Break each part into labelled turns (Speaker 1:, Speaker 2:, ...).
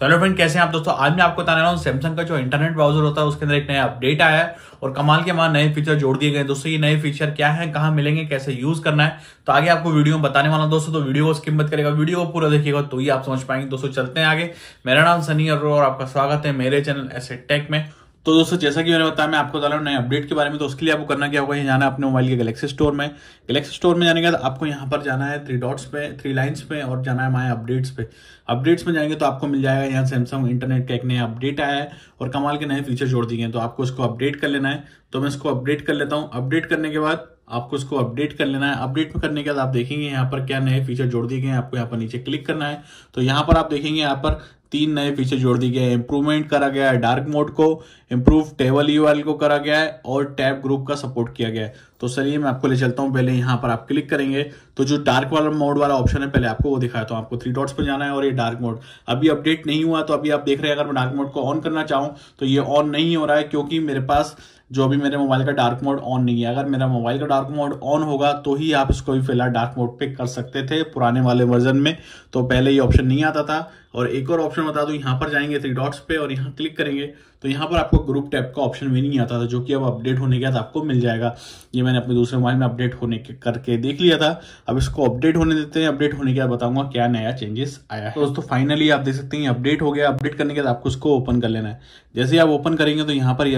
Speaker 1: तो hello friend कैसे हैं आप दोस्तों आज मैं आपको बताने रहा हूँ सैमसंग का जो इंटरनेट ब्राउजर होता है उसके अंदर एक नया अपडेट आया है और कमाल के वहां नए फीचर जोड़ दिए गए दोस्तों ये नए फीचर क्या है कहाँ मिलेंगे कैसे यूज करना है तो आगे आपको वीडियो में बताने वाला दोस्तों तो वीडियो को स्किप मत करेगा वीडियो को पूरा देखिएगा तो ही आप समझ पाएंगे दोस्तों चलते हैं आगे मेरा नाम सनी अरो और आपका स्वागत है मेरे चैनल एसेट टेक में तो दोस्तों जैसा कि मैंने बताया मैं आपको बता रहा हूँ नए अपडेट के बारे में तो उसके लिए आपको करना क्या होगा ये जाना है अपने मोबाइल के गलेक्सी स्टोर में गलेक्सी स्टोर में जाने के बाद आपको यहाँ पर जाना है थ्री डॉट्स पे थ्री लाइन्स पे और जाना है माए अपडेट्स पे अपडेट्स में जाएंगे तो आपको मिल जाएगा यहाँ सैमसंग इंटरनेट का एक नया अपडेट आया है और कमाल के नए फीचर जोड़ दिए हैं तो आपको उसको अपडेट कर लेना है तो मैं इसको अपडेट कर लेता हूँ अपडेट करने के बाद आपको इसको अपडेट कर लेना है अपडेट करने के बाद आप देखेंगे यहाँ पर क्या नए फीचर जोड़ दिए गए हैं आपको यहाँ पर नीचे क्लिक करना है तो यहाँ पर आप देखेंगे यहाँ पर तीन नए फीचर जोड़ दिए गए इंप्रूवमेंट करा गया है डार्क मोड को इम्प्रूव टेबल यू को करा गया है और टैब ग्रुप का सपोर्ट किया गया है तो चलिए मैं आपको ले चलता हूँ पहले यहाँ पर आप क्लिक करेंगे तो जो डार्क वाला मोड वाला ऑप्शन है पहले आपको वो दिखाया तो आपको थ्री डॉट्स पर जाना है और ये डार्क मोड अभी अपडेट नहीं हुआ तो अभी आप देख रहे हैं अगर मैं डार्क मोड को ऑन करना चाहूँ तो ये ऑन नहीं हो रहा है क्योंकि मेरे पास जो अभी मेरे मोबाइल का डार्क मोड ऑन नहीं है अगर मेरा मोबाइल का डार्क मोड ऑन होगा तो ही आप इसको भी फिलहाल डार्क मोड पे कर सकते थे पुराने वाले वर्जन में तो पहले ये ऑप्शन नहीं आता था और एक और ऑप्शन बता दूं यहाँ पर जाएंगे थ्री डॉट्स पे और यहाँ क्लिक करेंगे तो यहाँ पर आपको ग्रुप टैप का ऑप्शन भी नहीं आता था जो कि अब अपडेट होने के बाद आपको मिल जाएगा ये मैंने अपने दूसरे मोबाइल में अपडेट होने के करके देख लिया था अब इसको अपडेट होने देते हैं अपडेट होने के बाद बताऊंगा क्या नया चेंजेस आया है तो दोस्तों फाइनली आप देख सकते हैं अपडेट हो गया अपडेट करने के बाद आपको इसको ओपन कर लेना है जैसे आप ओपन करेंगे तो यहाँ पर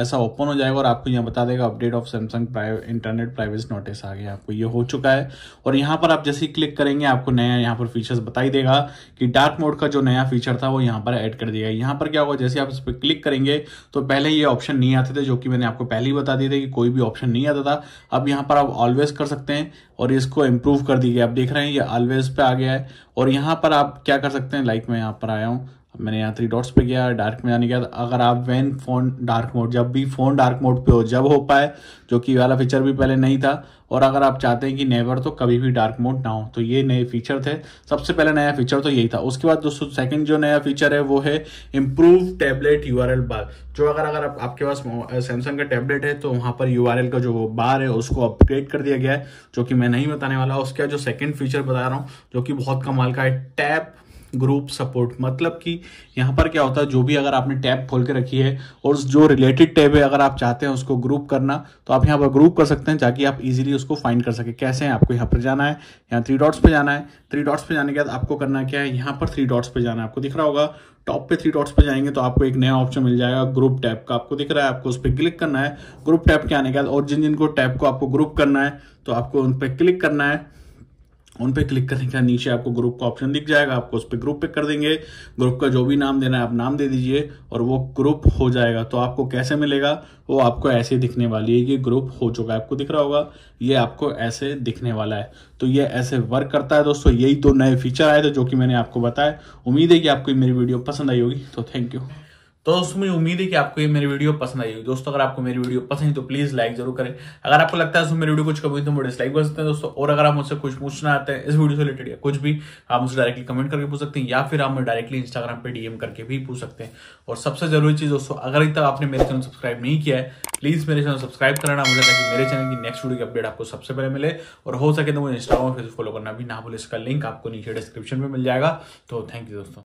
Speaker 1: ऐसा ओपन हो जाएगा और आपको यहाँ बता देगा update of Samsung internet privacy notice आ गया आपको ये हो चुका है और यहाँ पर आप जैसे ही क्लिक करेंगे आपको नया यहाँ पर फीचर्स बताई देगा कि डार्क मोड का जो नया फीचर था वो यहाँ पर ऐड कर दिया है यहाँ पर क्या होगा जैसे आप इस पर क्लिक करेंगे तो पहले ये ऑप्शन नहीं आते थे जो कि मैंने आपको पहले ही बता दिए थे कि कोई भी ऑप्शन नहीं आता था अब यहाँ पर आप ऑलवेज कर सकते हैं और इसको इम्प्रूव कर दी गई आप देख रहे हैं ये ऑलवेज पे आ गया है और यहाँ पर आप क्या कर सकते हैं लाइक मैं यहाँ पर आया हूँ मैंने यहाँ थ्री डॉट्स पे गया डार्क में के बाद अगर आप वैन फोन डार्क मोड जब भी फ़ोन डार्क मोड पे हो जब हो पाए जो कि वाला फीचर भी पहले नहीं था और अगर आप चाहते हैं कि नेवर तो कभी भी डार्क मोड ना हो तो ये नए फीचर थे सबसे पहले नया फीचर तो यही था उसके बाद दोस्तों सेकंड जो नया फीचर है वो है इम्प्रूव टैबलेट यू बार जो अगर अगर आप, आपके पास सैमसंग का टैबलेट है तो वहाँ पर यू का जो बार है उसको अपग्रेड कर दिया गया है जो कि मैं नहीं बताने वाला उसके जो सेकेंड फीचर बता रहा हूँ जो कि बहुत कमाल का है टैप ग्रुप सपोर्ट मतलब कि यहाँ पर क्या होता है जो भी अगर आपने टैब खोल के रखी है और जो रिलेटेड टैब है अगर आप चाहते हैं उसको ग्रुप करना तो आप यहाँ पर ग्रुप कर सकते हैं ताकि आप इजीली उसको फाइंड कर सके कैसे हैं आपको यहाँ पर जाना है यहाँ थ्री डॉट्स पे जाना है थ्री डॉट्स पे जाने के बाद आपको करना क्या है यहाँ पर थ्री डॉट्स पर जाना है आपको दिख रहा होगा टॉप पे थ्री डॉट्स पे जाएंगे तो आपको एक नया ऑप्शन मिल जाएगा ग्रुप टैप का आपको दिख रहा है आपको उस पर क्लिक करना है ग्रुप टैप के आने के बाद और जिन जिनको टैप को आपको ग्रुप करना है तो आपको उन पर क्लिक करना है उन पे क्लिक करने का नीचे आपको ग्रुप का ऑप्शन दिख जाएगा आपको उस पर ग्रुप पिक कर देंगे ग्रुप का जो भी नाम देना है आप नाम दे दीजिए और वो ग्रुप हो जाएगा तो आपको कैसे मिलेगा वो आपको ऐसे दिखने वाली है ये ग्रुप हो चुका है आपको दिख रहा होगा ये आपको ऐसे दिखने वाला है तो ये ऐसे वर्क करता है दोस्तों यही दो नए फीचर आए थे जो कि मैंने आपको बताया उम्मीद है कि आपको मेरी वीडियो पसंद आई होगी तो थैंक यू तो उसमें उम्मीद है कि आपको ये मेरी वीडियो पसंद आई होगी दोस्तों अगर आपको मेरी वीडियो पसंद है तो प्लीज लाइक जरूर करें अगर आपको लगता है उसमें मेरी वीडियो कुछ कभी तो मुझे डिसलाइक कर सकते हैं दोस्तों और अगर आप मुझसे कुछ पूछना आते हैं इस वीडियो से रिलेटेड या कुछ भी आप मुझे डायरेक्टली कमेंट करके पूछ सकते हैं या फिर आप मुझे डायरेक्टली इंस्टाग्राम पर डीएम करके भी पूछ सकते हैं और सबसे जरूरी चीज दोस्तों अगर तक आपने मेरे चैनल सब्सक्राइब नहीं किया है प्लीज मेरे चैनल सब्सक्राइब करना मुझे ताकि मेरे चैनल की नेक्स्ट वीडियो की अपडेट आपको सबसे पहले मिले और हो सके तो मुझे इंस्टाग्राम और फेसबुक फॉलो करना भी ना भूल इसका लिंक आपको नीचे डिस्क्रिप्शन में मिल जाएगा तो थैंक यू दोस्तों